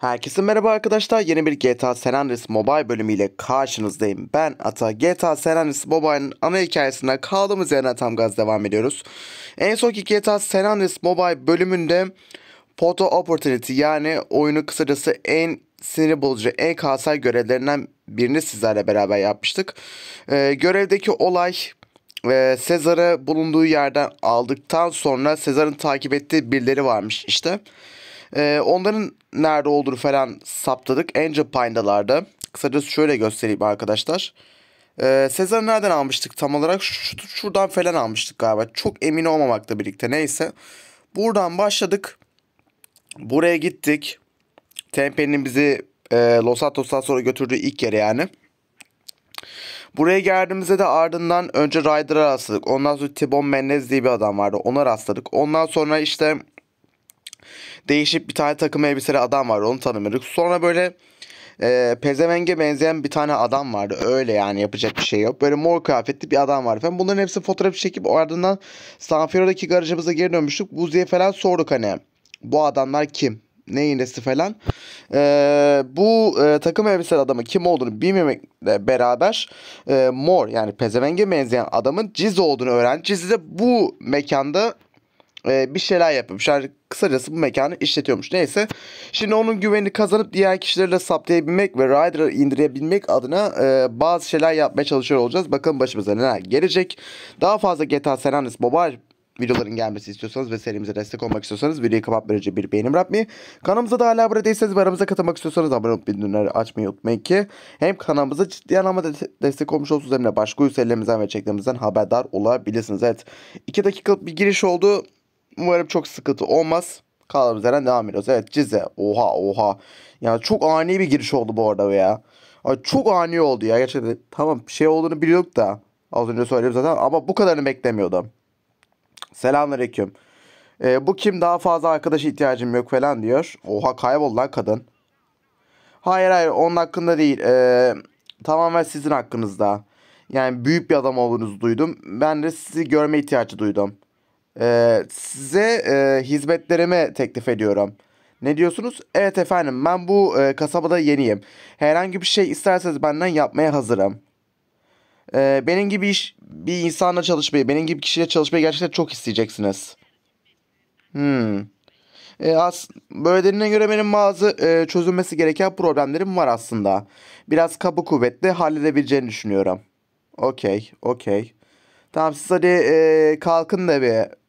Herkese merhaba arkadaşlar. Yeni bir GTA San Andreas Mobile bölümüyle karşınızdayım. Ben Ata. GTA San Andreas Mobile'ın ana hikayesinde kaldığımız yerden tam gaz devam ediyoruz. En sonki GTA San Andreas Mobile bölümünde Photo Opportunity yani oyunu kısacası en sinir bozucu, en kanser görevlerinden birini sizlerle beraber yapmıştık. Ee, görevdeki olay e, Sezar'ı bulunduğu yerden aldıktan sonra Sezar'ın takip ettiği birileri varmış işte. E, onların nerede olduğunu falan saptadık. Angel Pine'dalardı. Kısacası şöyle göstereyim arkadaşlar. Ee, Sezar'ı nereden almıştık tam olarak? Şu, şuradan falan almıştık galiba. Çok emin olmamakla birlikte neyse. Buradan başladık. Buraya gittik. Tempe'nin bizi e, Los Santos'tan sonra götürdüğü ilk yere yani. Buraya geldiğimizde de ardından önce Ryder'a rastladık. Ondan sonra Tibon Mendez diye bir adam vardı. Ona rastladık. Ondan sonra işte Değişip bir tane takım elbiseli adam var onu tanımıyorduk. Sonra böyle e, pezevenge benzeyen bir tane adam vardı. Öyle yani yapacak bir şey yok. Böyle mor kıyafetli bir adam var efendim Bunların hepsi fotoğraf çekip ardından San Fierro'daki garajımıza geri dönmüştük. Buzi'ye falan sorduk hani bu adamlar kim? neyin iğnesi falan. Ee, bu e, takım elbiseli adamın kim olduğunu bilmemekle beraber e, mor yani pezevenge benzeyen adamın Ciz olduğunu öğrendi. Ciz'i de bu mekanda e, bir şeyler yapıyormuş. Yani kısacası bu mekanı işletiyormuş. Neyse. Şimdi onun güvenini kazanıp diğer kişilerle saptayabilmek ve Rider'ı indirebilmek adına e, bazı şeyler yapmaya çalışıyor olacağız. Bakın başımıza neler gelecek. Daha fazla GTA San Andreas Mobile videoların gelmesi istiyorsanız ve serimize destek olmak istiyorsanız videoyu kapat verici bir beğeni bırakmayı. Kanalımıza da hala abone değilseniz ve aramıza katılmak istiyorsanız abone olup bildirimleri açmayı unutmayın ki hem kanalımıza ciddi anlamda destek olmuş olsunuz hem de başka üyelerimizden ve çeklerimizden haberdar olabilirsiniz. Evet 2 dakikalık bir giriş oldu. Umarım çok sıkıntı olmaz. Kaldığımız yerden devam ediyoruz. Evet Cize. Oha oha. Yani çok ani bir giriş oldu bu arada ya. çok ani oldu ya gerçekten. Tamam şey olduğunu biliyorduk da. Az önce söyledim zaten ama bu kadarını beklemiyordum. Selamünaleyküm. Ee, bu kim daha fazla arkadaş ihtiyacım yok falan diyor. Oha kayboldu lan kadın. Hayır hayır onun hakkında değil. Ee, tamamen sizin hakkınızda. Yani büyük bir adam olduğunuzu duydum. Ben de sizi görme ihtiyacı duydum. Ee, size e, hizmetlerimi teklif ediyorum. Ne diyorsunuz? Evet efendim ben bu e, kasabada yeniyim. Herhangi bir şey isterseniz benden yapmaya hazırım. Ee, benim gibi iş, bir insanla çalışmayı, benim gibi kişiyle çalışmayı gerçekten çok isteyeceksiniz. Hmm. E, as böyle dediğine göre benim bazı e, çözülmesi gereken problemlerim var aslında. Biraz kabı kuvvetli halledebileceğini düşünüyorum. Okey, okey. Tamam siz hadi e, kalkın da bir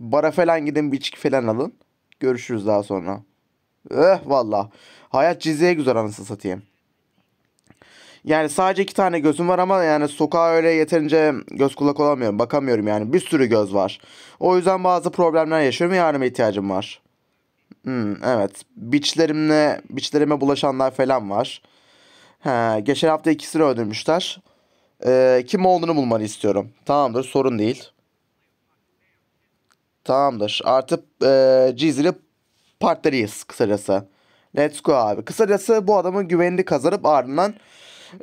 Bara falan gidin bir içki falan alın. Görüşürüz daha sonra. Eh valla. Hayat cizeye güzel anasını satayım. Yani sadece iki tane gözüm var ama yani sokağa öyle yeterince göz kulak olamıyorum. Bakamıyorum yani. Bir sürü göz var. O yüzden bazı problemler yaşıyorum ve yardıma ihtiyacım var. Hmm, evet. Biçlerimle, biçlerime bulaşanlar falan var. He, geçen hafta ikisini öldürmüşler. Ee, kim olduğunu bulmanı istiyorum. Tamamdır sorun değil. Tamamdır. Artı e, Cizli partneriyiz kısacası. Let's go abi. Kısacası bu adamın güvenini kazanıp ardından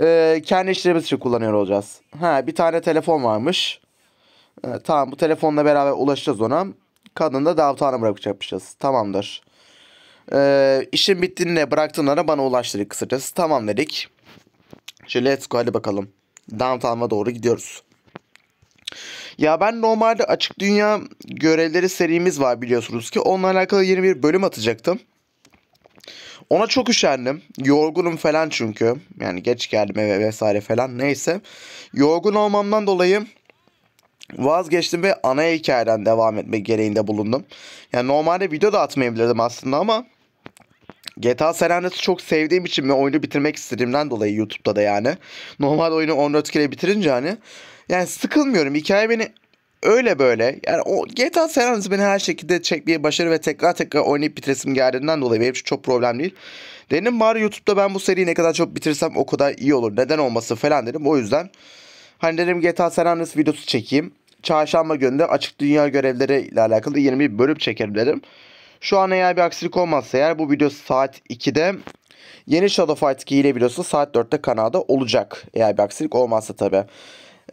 e, kendi işlerimiz için kullanıyor olacağız. Ha bir tane telefon varmış. E, tamam bu telefonla beraber ulaşacağız ona. Kadını da Davuthan'a bırakacakmışız. Tamamdır. E, işin bittiğinde bıraktığında bana ulaştırdık kısacası. Tamam dedik. Şimdi let's go hadi bakalım. Downtown'a doğru gidiyoruz. Ya ben normalde açık dünya görevleri serimiz var biliyorsunuz ki. Onunla alakalı yeni bir bölüm atacaktım. Ona çok üşendim. Yorgunum falan çünkü. Yani geç geldim eve vesaire falan. Neyse. Yorgun olmamdan dolayı vazgeçtim ve ana hikayeden devam etme gereğinde bulundum. Yani normalde video da atmayabilirdim aslında ama GTA San Andreas'ı çok sevdiğim için ve oyunu bitirmek istediğimden dolayı YouTube'da da yani. Normal oyunu 14 kere bitirince hani yani sıkılmıyorum. Hikaye beni öyle böyle. Yani o GTA San Andreas'ı beni her şekilde çekmeye başarı ve tekrar tekrar oynayıp bitiresim geldiğinden dolayı benim için çok problem değil. Dedim bari YouTube'da ben bu seriyi ne kadar çok bitirsem o kadar iyi olur. Neden olması falan dedim. O yüzden hani dedim GTA San Andreas videosu çekeyim. Çarşamba günde açık dünya görevleri ile alakalı yeni bir bölüm çekerim dedim. Şu an eğer bir aksilik olmazsa eğer bu video saat 2'de yeni Shadow Fight 2 ile videosu saat 4'te kanalda olacak. Eğer bir aksilik olmazsa tabii.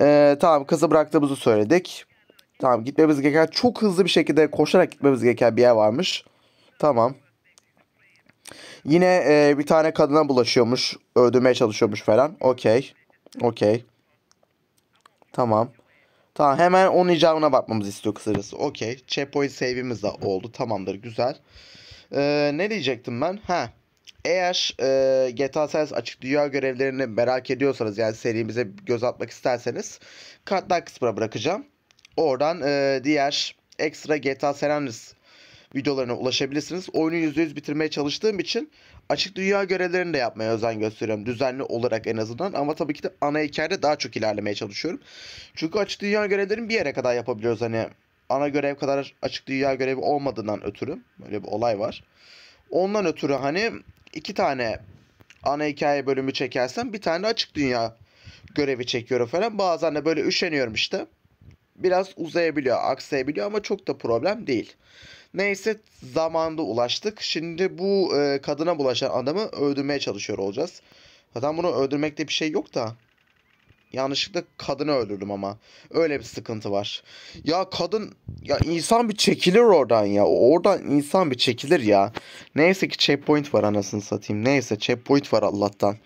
Ee, tamam kızı bıraktığımızı söyledik. Tamam gitmemiz gereken çok hızlı bir şekilde koşarak gitmemiz gereken bir yer varmış. Tamam. Yine e, bir tane kadına bulaşıyormuş. Öldürmeye çalışıyormuş falan. Okey. Okey. Tamam. Tamam hemen onun icabına bakmamızı istiyor kısacası. Okey. Checkpoint save'imiz de oldu. Tamamdır güzel. Ee, ne diyecektim ben? Ha. Eğer e, GTA Sales açık dünya görevlerini merak ediyorsanız yani serimize göz atmak isterseniz kartlar kısmına bırakacağım. Oradan e, diğer ekstra GTA San videolarına ulaşabilirsiniz. Oyunu %100 bitirmeye çalıştığım için açık dünya görevlerini de yapmaya özen gösteriyorum. Düzenli olarak en azından ama tabii ki de ana hikayede daha çok ilerlemeye çalışıyorum. Çünkü açık dünya görevlerini bir yere kadar yapabiliyoruz. Hani ana görev kadar açık dünya görevi olmadığından ötürü böyle bir olay var. Ondan ötürü hani iki tane ana hikaye bölümü çekersem bir tane açık dünya görevi çekiyorum falan. Bazen de böyle üşeniyorum işte. Biraz uzayabiliyor, aksayabiliyor ama çok da problem değil. Neyse zamanda ulaştık. Şimdi bu e, kadına bulaşan adamı öldürmeye çalışıyor olacağız. Zaten bunu öldürmekte bir şey yok da. Yanlışlıkla kadını öldürdüm ama. Öyle bir sıkıntı var. Ya kadın ya insan bir çekilir oradan ya. Oradan insan bir çekilir ya. Neyse ki checkpoint var anasını satayım. Neyse checkpoint var Allah'tan.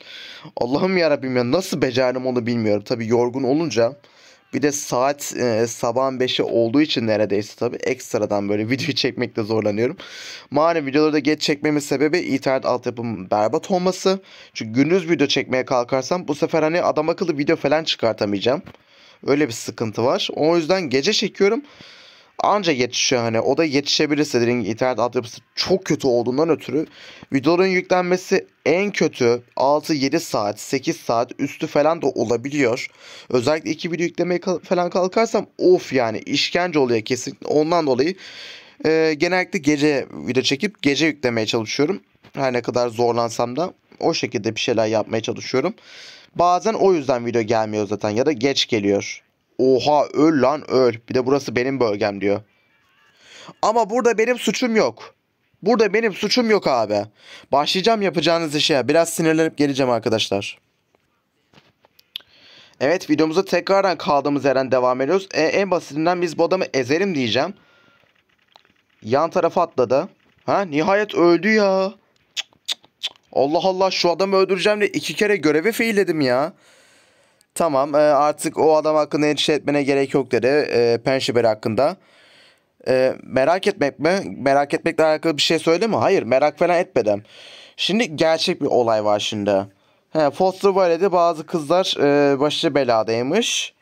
Allah'ım ya ya nasıl becerdim onu bilmiyorum. Tabi yorgun olunca bir de saat e, sabahın 5'i olduğu için neredeyse tabii ekstradan böyle video çekmekte zorlanıyorum. Malum videoları da geç çekmemin sebebi internet altyapım berbat olması. Çünkü gündüz video çekmeye kalkarsam bu sefer hani adam akıllı video falan çıkartamayacağım. Öyle bir sıkıntı var. O yüzden gece çekiyorum anca yetişiyor hani. O da yetişebilirse dediğim gibi internet altyapısı çok kötü olduğundan ötürü videoların yüklenmesi en kötü 6-7 saat, 8 saat üstü falan da olabiliyor. Özellikle iki video yüklemeye falan kalkarsam of yani işkence oluyor kesin Ondan dolayı e, genellikle gece video çekip gece yüklemeye çalışıyorum. Her ne kadar zorlansam da o şekilde bir şeyler yapmaya çalışıyorum. Bazen o yüzden video gelmiyor zaten ya da geç geliyor. Oha öl lan öl. Bir de burası benim bölgem diyor. Ama burada benim suçum yok. Burada benim suçum yok abi. Başlayacağım yapacağınız işe. Biraz sinirlenip geleceğim arkadaşlar. Evet videomuza tekrardan kaldığımız yerden devam ediyoruz. E, en basitinden biz bu adamı ezerim diyeceğim. Yan tarafa atladı. Ha nihayet öldü ya. Cık cık cık. Allah Allah şu adamı öldüreceğim de iki kere görevi fiilledim ya. Tamam e, artık o adam hakkında endişe etmene gerek yok dedi e, Penşiber hakkında. E, merak etmek mi? Merak etmekle alakalı bir şey söyledi mi? Hayır merak falan etmedim. Şimdi gerçek bir olay var şimdi. He, Foster Valley'de bazı kızlar e, başı beladaymış.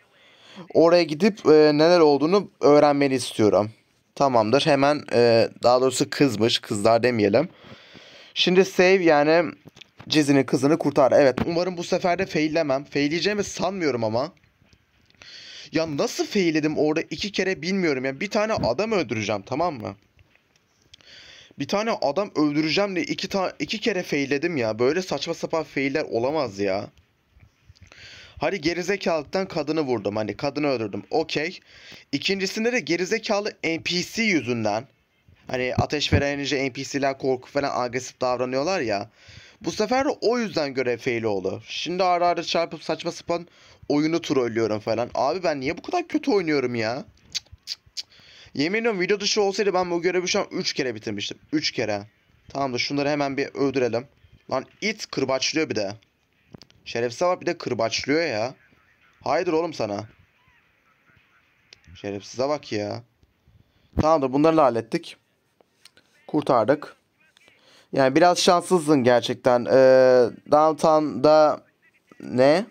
Oraya gidip e, neler olduğunu öğrenmeni istiyorum. Tamamdır hemen e, daha doğrusu kızmış kızlar demeyelim. Şimdi save yani Cezinin kızını kurtar. Evet umarım bu sefer de faillemem. Failleyeceğimi sanmıyorum ama. Ya nasıl failledim orada iki kere bilmiyorum. Yani bir tane adam öldüreceğim tamam mı? Bir tane adam öldüreceğim de iki, ta iki kere failledim ya. Böyle saçma sapan failler olamaz ya. Hani gerizekalıktan kadını vurdum. Hani kadını öldürdüm. Okey. İkincisinde de gerizekalı NPC yüzünden. Hani ateş veren NPC'ler korku falan agresif davranıyorlar ya. Bu sefer de o yüzden görev faili oldu. Şimdi ara ara çarpıp saçma sapan oyunu trollüyorum falan. Abi ben niye bu kadar kötü oynuyorum ya? Cık Yemin ediyorum video dışı olsaydı ben bu görevi şu an 3 kere bitirmiştim. 3 kere. Tamam da şunları hemen bir öldürelim. Lan it kırbaçlıyor bir de. Şerefsiz var bir de kırbaçlıyor ya. Haydır oğlum sana. Şerefsize bak ya. Tamam da bunları da hallettik. Kurtardık. Yani biraz şanssızdın gerçekten. Ee, Downtown'da ne?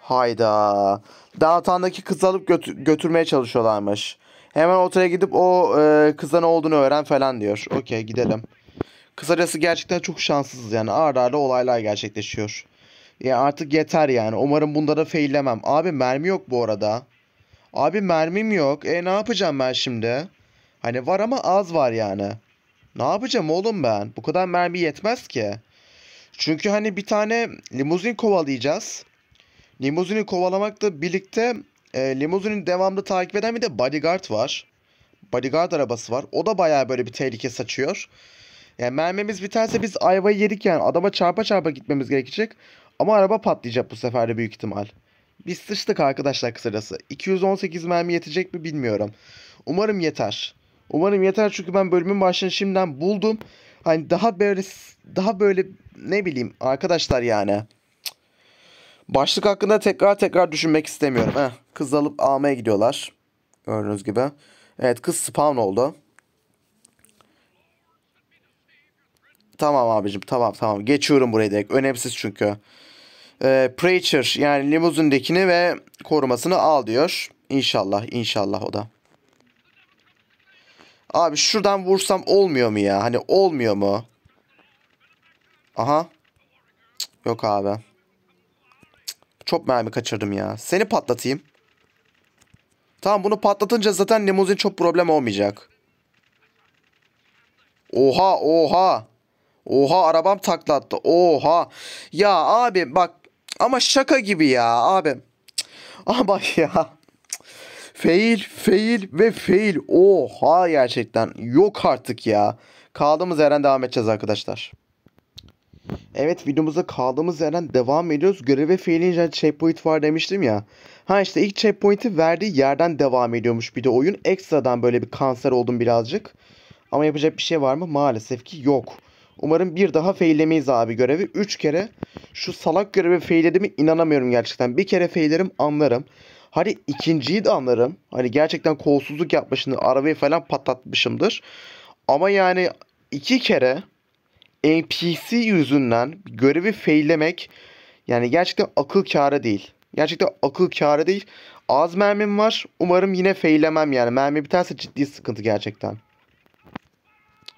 Hayda. Downtown'daki kızı alıp götür götürmeye çalışıyorlarmış. Hemen otele gidip o e, kıza ne olduğunu öğren falan diyor. Okey gidelim. Kısacası gerçekten çok şanssızız yani. Arda arda olaylar gerçekleşiyor. Ya yani artık yeter yani. Umarım bunda da feillemem. Abi mermi yok bu arada. Abi mermim yok. E ne yapacağım ben şimdi? Hani var ama az var yani. Ne yapacağım oğlum ben? Bu kadar mermi yetmez ki. Çünkü hani bir tane limuzin kovalayacağız. Limuzini kovalamakla birlikte e, limuzini devamlı takip eden bir de bodyguard var. Bodyguard arabası var. O da bayağı böyle bir tehlike saçıyor. Yani mermimiz biterse biz ayvayı yedik yani. Adama çarpa çarpa gitmemiz gerekecek. Ama araba patlayacak bu sefer de büyük ihtimal. Biz sıçtık arkadaşlar kısacası. 218 mermi yetecek mi bilmiyorum. Umarım yeter. Umarım yeter çünkü ben bölümün başını şimdiden buldum. Hani daha böyle daha böyle ne bileyim arkadaşlar yani. Başlık hakkında tekrar tekrar düşünmek istemiyorum. Heh, kız alıp almaya gidiyorlar. Gördüğünüz gibi. Evet kız spawn oldu. Tamam abicim tamam tamam. Geçiyorum buraya direkt. Önemsiz çünkü. Ee, Preacher yani limuzindekini ve korumasını al diyor. İnşallah inşallah o da. Abi şuradan vursam olmuyor mu ya? Hani olmuyor mu? Aha. Cık, yok abi. Cık, çok mermi kaçırdım ya. Seni patlatayım. Tamam bunu patlatınca zaten limuzin çok problem olmayacak. Oha oha. Oha arabam taklattı. Oha. Ya abi bak ama şaka gibi ya abi. Ama bak ya. Fail, fail ve fail. Oha gerçekten. Yok artık ya. Kaldığımız yerden devam edeceğiz arkadaşlar. Evet videomuzda kaldığımız yerden devam ediyoruz. Göreve fail checkpoint var demiştim ya. Ha işte ilk checkpoint'i verdiği yerden devam ediyormuş bir de oyun. Ekstradan böyle bir kanser oldum birazcık. Ama yapacak bir şey var mı? Maalesef ki yok. Umarım bir daha faillemeyiz abi görevi. 3 kere şu salak görevi faillediğimi inanamıyorum gerçekten. Bir kere faillerim anlarım. Hani ikinciyi de anlarım. Hani gerçekten kolsuzluk yapmışım, Arabayı falan patlatmışımdır. Ama yani iki kere NPC yüzünden görevi feylemek yani gerçekten akıl kârı değil. Gerçekten akıl kârı değil. Az mermim var. Umarım yine feylemem yani. Mermi biterse ciddi sıkıntı gerçekten.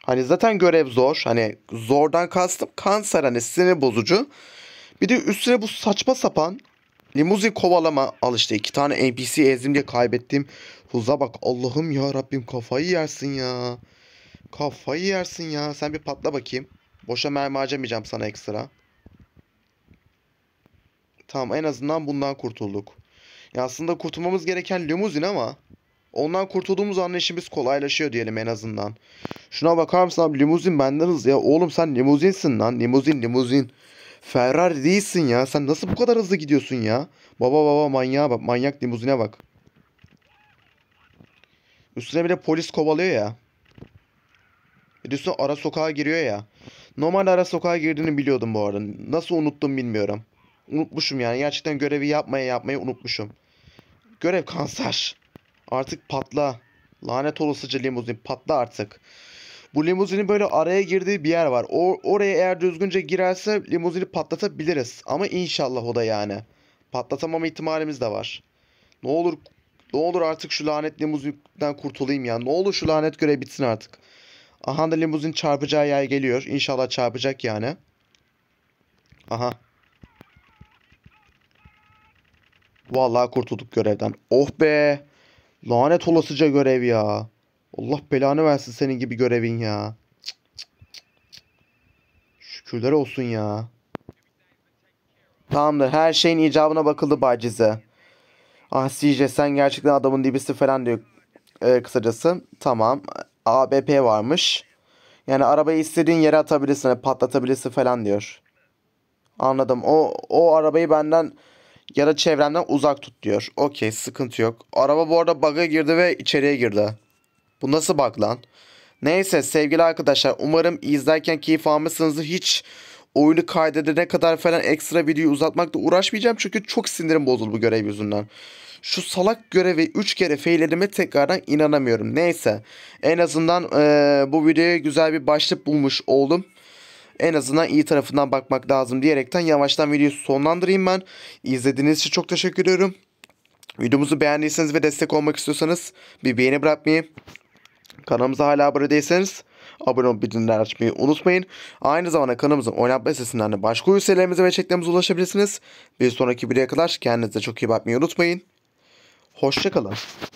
Hani zaten görev zor. Hani zordan kastım kanser hani sinir bozucu. Bir de üstüne bu saçma sapan Limuzin kovalama. Al işte iki tane NPC ezdim diye kaybettim. Huza bak Allah'ım ya Rabbim kafayı yersin ya. Kafayı yersin ya. Sen bir patla bakayım. Boşa mermi harcamayacağım sana ekstra. Tamam en azından bundan kurtulduk. Ya aslında kurtulmamız gereken limuzin ama ondan kurtulduğumuz an işimiz kolaylaşıyor diyelim en azından. Şuna bakar mısın abi limuzin benden hızlı ya. Oğlum sen limuzinsin lan. Limuzin limuzin. Ferrari değilsin ya. Sen nasıl bu kadar hızlı gidiyorsun ya? Baba baba manyağa bak. Manyak limuzine bak. Üstüne bile polis kovalıyor ya. üstüne ara sokağa giriyor ya. Normal ara sokağa girdiğini biliyordum bu arada. Nasıl unuttum bilmiyorum. Unutmuşum yani. Gerçekten görevi yapmaya yapmayı unutmuşum. Görev kanser. Artık patla. Lanet olasıca limuzin patla artık. Bu limuzinin böyle araya girdiği bir yer var. O, oraya eğer düzgünce girerse limuzini patlatabiliriz. Ama inşallah o da yani. Patlatamam ihtimalimiz de var. Ne olur ne olur artık şu lanet limuzinden kurtulayım ya. Ne olur şu lanet görev bitsin artık. Aha da limuzin çarpacağı yer geliyor. İnşallah çarpacak yani. Aha. Vallahi kurtulduk görevden. Oh be. Lanet olasıca görev ya. Allah belanı versin senin gibi görevin ya. Şükürler olsun ya. Tamamdır. Her şeyin icabına bakıldı Bacize. Ah CJ sen gerçekten adamın dibisi falan diyor ee, kısacası. Tamam. ABP varmış. Yani arabayı istediğin yere atabilirsin, hani patlatabilirsin falan diyor. Anladım. O o arabayı benden ya da çevremden uzak tut diyor. Okey, sıkıntı yok. Araba bu arada bug'a girdi ve içeriye girdi. Bu nasıl bak lan? Neyse sevgili arkadaşlar umarım izlerken keyif almışsınızdır. Hiç oyunu kaydedene kadar falan ekstra videoyu uzatmakla uğraşmayacağım. Çünkü çok sinirim bozuldu bu görev yüzünden. Şu salak görevi 3 kere feylerime tekrardan inanamıyorum. Neyse en azından e, bu videoya güzel bir başlık bulmuş oldum. en azından iyi tarafından bakmak lazım diyerekten yavaştan videoyu sonlandırayım ben. İzlediğiniz için çok teşekkür ediyorum. Videomuzu beğendiyseniz ve destek olmak istiyorsanız bir beğeni bırakmayı Kanalımıza hala abone değilseniz abone olup bildirimleri açmayı unutmayın. Aynı zamanda kanalımızın oynatma sitesinden de başka üyelerimize ve çeklerimize ulaşabilirsiniz. Bir sonraki videoya kadar kendinize çok iyi bakmayı unutmayın. Hoşçakalın.